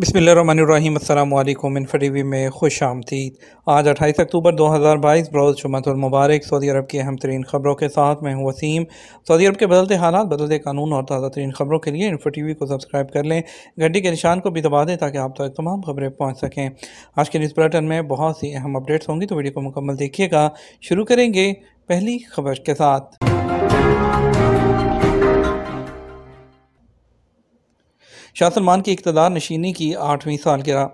बसमिलकुम इन्फा T V में खुश आमदीद आज अट्ठाईस अक्टूबर दो हज़ार बाईस बरोज़ मुबारक सऊदी अरब की अहम तरीन खबरों के साथ मैं हूँ वसीम सऊदी अरब के बदलते हालात बदलते कानून और ताज़ा तरीन खबरों के लिए इनफो टी वी को सब्सक्राइब कर लें घंटी के निशान को भी दबा दें ताकि आप तक तमाम खबरें पहुँच सकें आज के न्यूज़ बुलेटिन में बहुत सी अहम अपडेट्स होंगी तो वीडियो को मुकम्मल देखिएगा शुरू करेंगे पहली खबर के साथ शाह सलमान की इकतदार नशीनी की आठवीं सालगिरह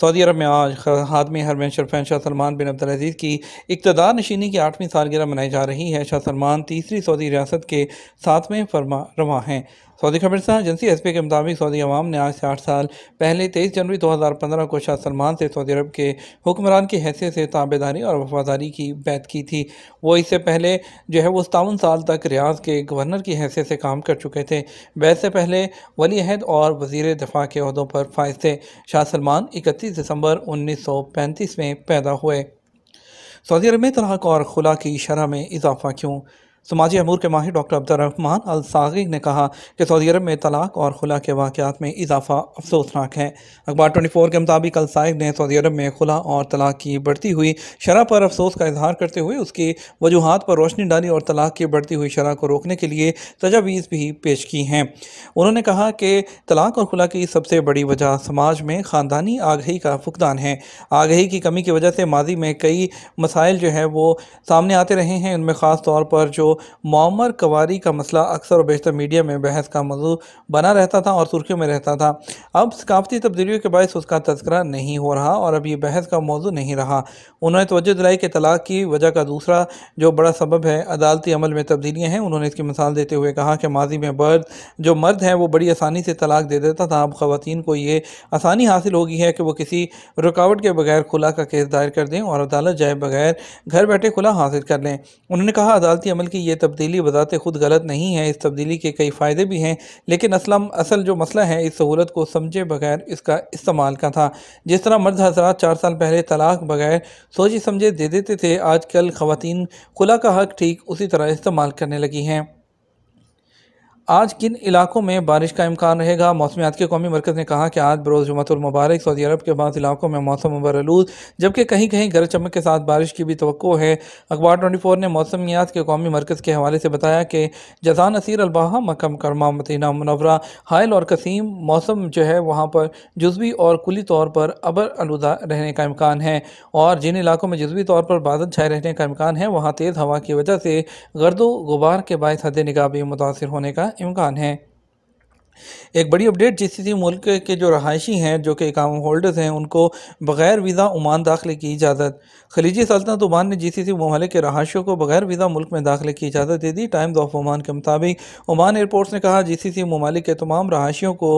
सऊदी अरब में आज हादम हरमैन शरफैन शाह सलमान बिन अब्दुल अजीज की इकतदार नशीनी की आठवीं सालगिरह मनाई जा रही है शाह सलमान तीसरी सऊदी रियासत के सातवें फरमा रवा हैं सऊदी से एजेंसी एस पी के मुताबिक सऊदी अवाम ने आज से आठ साल पहले तेईस जनवरी दो हज़ार पंद्रह को शाह सलमान से सऊदी अरब के हुक्मरान की हैसियत से ताबेदारी और वफादारी की बैत की थी वो इससे पहले जो है वो सतावन साल तक रियाज के गवर्नर की हैसियत से काम कर चुके थे बैत से पहले वली अहद और वजीर दफा के अहदों पर फायज थे शाह सलमान इकतीस दिसंबर उन्नीस सौ पैंतीस में पैदा हुए सऊदी अरब में तलाक और खुला की शरह में इजाफा क्यों समाजी अमूर के माहिर डॉक्टर अब्दुलरहमान अलसागी ने कहा कि सऊदी अरब में तलाक और खुला के वाक़ात में इजाफा अफसोसनाक है अखबार ट्वेंटी फोर के मुताबिक अलसाग ने सऊदी अरब में खुला और तलाक की बढ़ती हुई शरह पर अफसोस का इजहार करते हुए उसकी वजूहत पर रोशनी डाली और तलाक की बढ़ती हुई शरह को रोकने के लिए तजावीज़ भी पेश की हैं उन्होंने कहा कि तलाक और खुला की सबसे बड़ी वजह समाज में ख़ानदानी आगही का फुकदान है आगही की कमी की वजह से माजी में कई मसाइल जो है वो सामने आते रहे हैं उनमें ख़ास तौर पर जो मोमर कवारी का मसला अक्सर और बेशतर मीडिया में बहस का मौजू बना रहता था और सुर्खियों में रहता था अब सकाफती तब्दीलियों के बायस उसका तस्करा नहीं हो रहा और अब ये बहस का मौजू नहीं रहा उन्होंने तोज्जो दिलाई के तलाक की वजह का दूसरा जो बड़ा सबब है अदालती अमल में तब्दीलियाँ हैं उन्होंने इसकी मिसाल देते हुए कहा कि माजी में मर्द जो मर्द हैं वो बड़ी आसानी से तलाक दे देता था अब ख़वान को ये आसानी हासिल होगी है कि वो किसी रुकावट के बगैर खुला का केस दायर कर दें और अदालत जाए बगैर घर बैठे खुला हासिल कर लें उन्होंने कहा अदालती अमल की ये तब्दीली बजाते खुद गलत नहीं है इस तब्दीली के कई फ़ायदे भी हैं लेकिन असलम असल जो मसला है इस सहूलत को समझे बगैर इसका इस्तेमाल का था जिस तरह मर्द हजरा चार साल पहले तलाक बगैर सोचे समझे दे देते थे आज कल खुला का हक ठीक उसी तरह इस्तेमाल करने लगी हैं आज किन इलाकों में बारिश का इम्कान रहेगा मौसमियात के कौमी मरकज़ ने कहा कि आज बरोज़ जुमतुलमबारक सऊदी अरब के बाद इलाकों में मौसम बरलूज जबकि कहीं कहीं गरज चमक के साथ बारिश की भी तो है अखबार ट्वेंटी फोर ने मौसमियात के कौमी मरकज़ के हवाले से बताया कि जजान असीर अलबाह मकम करमा मदीना मुनवरा हायल और कसीम मौसम जो है वहाँ पर जज्वी और कुली तौर पर अबर आलूदा रहने का इम्कान है और जिन इलाकों में जज्वी तौर पर बादल छाए रहने का इम्कान है वहाँ तेज़ हवा की वजह से गर्दो गुबार के बायस हद निगाह भी मुतासर होने का इम्कान है एक बड़ी अपडेट जिससे थी मुल्क के जो रहायशी हैं जो कि इकाम होल्डर्स हैं उनको बगैर वीज़ा ओमान दाखिले की इजाज़त खलीजी सल्तनत ओमान ने जी सी सी ममालिक के रहायशियों को बगैर वीज़ा मुल्क में दाखिले की इजाज़त दे दी टाइम्स ऑफ ओमान के मुताबिक ओमान एयरपोर्ट्स ने कहा जी सी सी ममालिक के तमाम रहायशियों को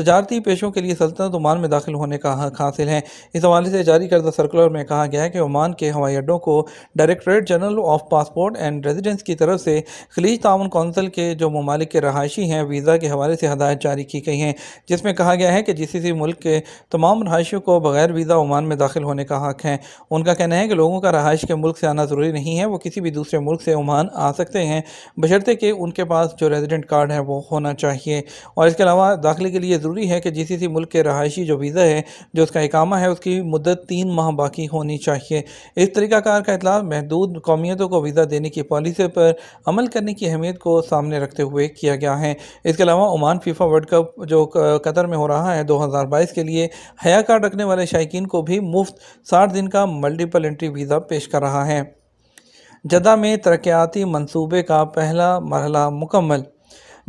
तजारती पेशों के लिए सल्तनत ओमान में दाखिल होने का हक हासिल है इस हवाले से जारी करदा सर्कुलर में कहा गया है कि ओमान के हवाई अड्डों को Directorate General of Passport and Residence की तरफ से खलीज तान कौंसल के जो ममालिक के रहायशी हैं वीज़ा के हवाले से हदायत जारी की गई हैं जिसमें कहा गया है कि जिस किसी मुल्क के तमाम रहायशियों को बगैर वीज़ा ओमान में दाखिल होने का हक़ है उनका कहना है कि लोगों का रहायश के मुल्क से आना ज़रूरी नहीं है वो किसी भी दूसरे मुल्क से ओमान आ सकते हैं बशर्ते कि उनके पास जो रेजिडेंट कार्ड है वो होना चाहिए और इसके अलावा दाखिले के लिए ज़रूरी है कि जिस किसी मुल्क के रहायशी जो वीज़ा है जो उसका इकामा है उसकी मुद्दत तीन माह बाकी होनी चाहिए इस तरीक़ाकार का इतला महदूद कौमियतों को वीज़ा देने की पॉलिसी पर अमल करने की अहमियत को सामने रखते हुए किया गया है इसके अलावा ओमान फीफा वर्ल्ड कप जो कतर में हो रहा है 2022 के लिए हया कार्ड रखने वाले शायकीन को भी मुफ्त साठ दिन का मल्टीपल एंट्री वीज़ा पेश कर रहा है जदा में तरक्याती मनसूबे का पहला मरहला मुकम्मल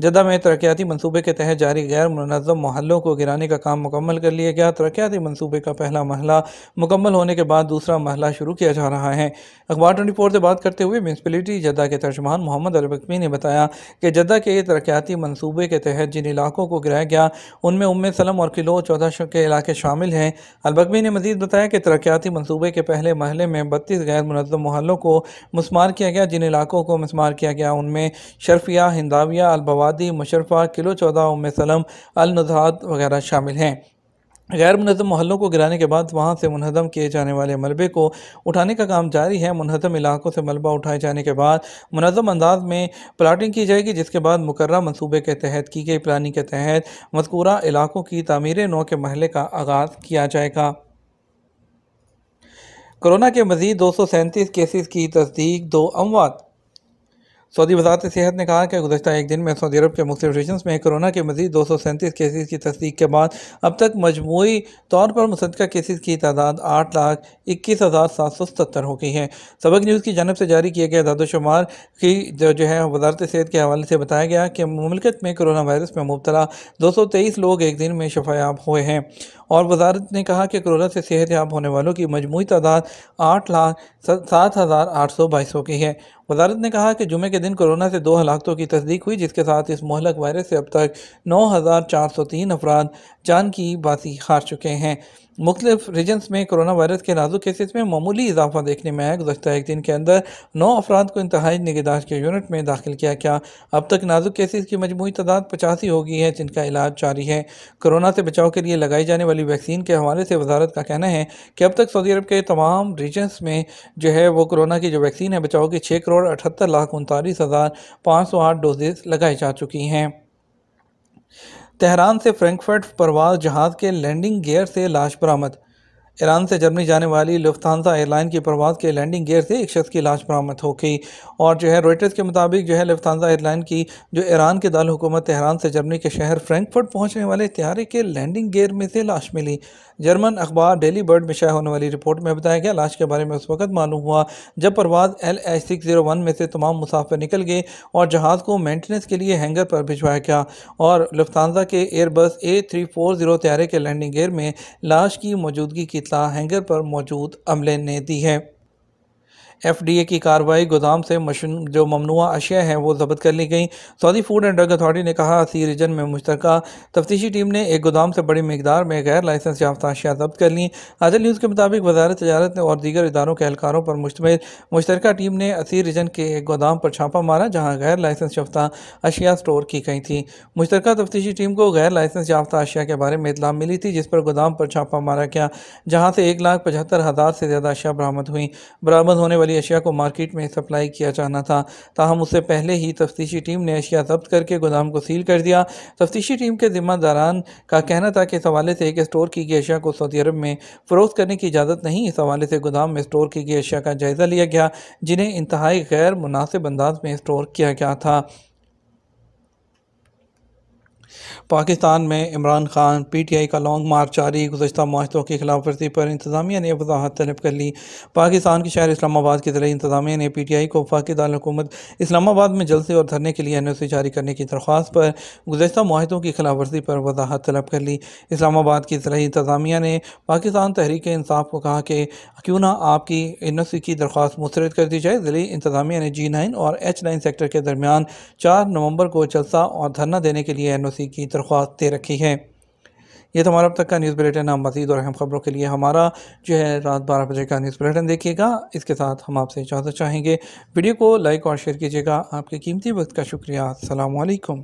जदा में तरक्याती मनसूबे के तहत जारी गैर मुनज़म महलों को गिराने का काम मुकम्मल कर लिया गया तरक्याती मनसूबे का पहला महला मुकम्मल होने के बाद दूसरा महला शुरू किया जा रहा है अखबार ट्वेंटी फोर से बात करते हुए म्यूनसपलिटी जदा के तर्जमान मोहम्मद अलबकमी ने बताया कि जदा के तरक्याती मनसूबे के तहत जिन इलाकों को गिराया गया उनमें उम सलम और किलो चौदह के इलाके शामिल हैं अलबकमी ने मजीद बताया कि तरक्याती मनसूबे के पहले महले में बत्तीस गैर मुनज़म महलों को मस्मार किया गया जिन इलाकों को मस्मार किया गया उनमें शर्फिया हिंदाविया अलबवा वादी मुशरफा किलो चौदह उम सलम अलनजहात वगैरह शामिल हैं गैर मुनम मोहल्लों को गिराने के बाद वहाँ से मुनहदम किए जाने वाले मलबे को उठाने का काम जारी है मुनहदम इलाकों से मलबा उठाए जाने के बाद मुनम अंदाज में प्लाटिंग की जाएगी जिसके बाद मुकर मनसूबे के तहत की गई प्लानिंग के तहत मजकूरा इलाकों की तमीर नौ के महल का आगाज़ किया जाएगा कोरोना के मजीद दो सौ सैंतीस केसेज की तस्दीक दो अमवात सऊदी वजारत सेहत ने कहा कि गुजशत एक दिन में सऊदी अरब के मुख्तु स्टेशन में कोरोना के मजीद दो सौ सैंतीस केसेज की तस्दीक के बाद अब तक मजमूरी तौर पर मुसदा केसेज की तादाद आठ लाख इक्कीस हज़ार सात सौ सत्तर हो गई है सबक न्यूज़ की जानब से जारी किए गए दादोशुमार की जो जो है वजारत सेहत के हवाले से बताया गया कि ममलकत में कोरोना वायरस में मुबतला दो सौ तेईस लोग एक दिन में शफायाब हुए हैं और वजारत ने कहा कि कोरोना से सेहत याब होने वालों की मजमू तादाद आठ लाख सात हज़ार आठ सौ बाईसों की है वजारत ने कहा कि जुमे के दिन कोरोना से दो हलाकतों की तस्दीक हुई जिसके साथ इस महलक वायरस से अब तक नौ हज़ार चार सौ तीन अफराद जान की बासी हार चुके हैं मुख्तफ रीजन्स में कोरोना वायरस के नाजुक केसेस में मामूली इजाफा देखने में आया गुजशत एक दिन के अंदर नौ अफराद को इंतहाई निगहदाश के यूनिट में दाखिल किया गया अब तक नाजुक केसेस की मजमू तादाद पचासी हो गई है जिनका इलाज जारी है कोरोना से बचाव के लिए लगाई जाने वाली वैक्सीन के हवाले से वजारत का कहना है कि अब तक सऊदी अरब के तमाम रीजन्स में जो है वो कोरोना की जो वैक्सीन है बचाव की छः करोड़ अठहत्तर लाख उनतालीस हज़ार पाँच सौ आठ डोजेज लगाई जा चुकी हैं तेहरान से फ्रैंकफर्ट परवाज जहाज़ के लैंडिंग गियर से लाश बरामद ईरान से जर्मनी जाने वाली लफ्तानसा एयरलाइन की परवाज के लैंडिंग गेयर से एक शख्स की लाश बरामद हो गई और जो है रोइटर्स के मुताबिक जो है लफ्तानसा एयरलाइन की जो ईरान के दाल हुकूमत तेहरान से जर्मनी के शहर फ्रैंकफर्ट पहुंचने वाले त्यारे के लैंडिंग गेयर में से लाश मिली जर्मन अखबार डेली बर्ड में शायद होने वाली रिपोर्ट में बताया गया लाश के बारे में उस वक्त मालूम हुआ जब परवाज L H six zero one में से तमाम मुसाफिर निकल गए और जहाज़ को मेंटेनेंस के लिए हैंगर पर भिजवाया गया और लफ्तानजा के Airbus A three four zero त्यारे के लैंडिंग गेयर में लाश की मौजूदगी की इतला हैंगर पर मौजूद अमले ने दी है एफ डी ए की कार्रवाई गोदाम से मशन जो ममनुआ अशिया हैं वो जब्त कर ली गई Saudi Food and Drug Authority ने कहा सी रीजन में मुश्तरक तफ्तीशी टीम ने एक गोदाम से बड़ी मकदार में गैर लाइसेंस याफ्त अशिया जब्त कर ली आजल न्यूज़ के मुताबिक वजारत तजारत और दीगर इदारों के एहलकारों पर मुश्तम मुश्तरक टीम ने असीर रीजन के एक गोदाम पर छापा मारा जहाँ गैर लाइसेंस याफ्तः अशिया स्टोर की गई थी मुश्तरक तफ्तीशी टीम को गैर लाइसेंस याफ्तः अशिया के बारे में इतला मिली थी जिस पर गोदाम पर छापा मारा गया जहाँ से एक लाख पचहत्तर हज़ार से ज़्यादा अशिया बरामद हुई बरामद होने वाली सारी अशिया को मार्केट में सप्लाई किया जाना था ताहम उससे पहले ही तफ्तीशी टीम ने अशिया जब्त करके गोदाम को सील कर दिया तफ्तीशी टीम के जिम्मेदारान का कहना था कि इस हवाले से एक स्टोर की गई अशिया को सऊदी अरब में फ़रोख्त करने की इजाज़त नहीं इस हवाले से गोदाम में स्टोर की गई अशिया का जायज़ा लिया गया जिन्हें इंतहाई गैर मुनासिब अंदाज में स्टोर किया गया था पाकिस्तान में Imran Khan P T I का लॉन्ग मार्च जारी गुजशत माशरों की खिलाफ वर्जी पर इंतजामिया ने वजाहत तलब कर ली पाकिस्तान के शहर इस्लामाबाद की ज़रिए इंतजामिया ने पी टी आई को वफाकी दारकूमत इस्लामाबाद में जलसे और धरने के लिए एन ओ सी जारी करने की दरख्वास्त पर गुजशत माहदों की खिलाफ वर्जी पर वजाहत तलब कर ली इस्लामाबाद की ज़रिए इंतजामिया ने पाकिस्तान तहरीक इंसाफ को कहा कि क्यों ना आपकी एन ओ सी की दरख्वास्त मुस्रद कर दी जाए जिले इंतजामिया ने जी नाइन और एच नाइन सेक्टर के दरमियान चार नवंबर को जलसा और धरना देने के लिए एन ओ सी वापसी की दरख्वास्त दे रखी है ये तो हमारा अब तक का न्यूज़ बुलेटिन हम मजीद और अहम खबरों के लिए हमारा जो है रात बारह बजे का न्यूज़ बुलेटिन देखिएगा इसके साथ हम आपसे इजाज़त चाहेंगे वीडियो को लाइक और शेयर कीजिएगा आपके कीमती वक्त का शुक्रिया असलकम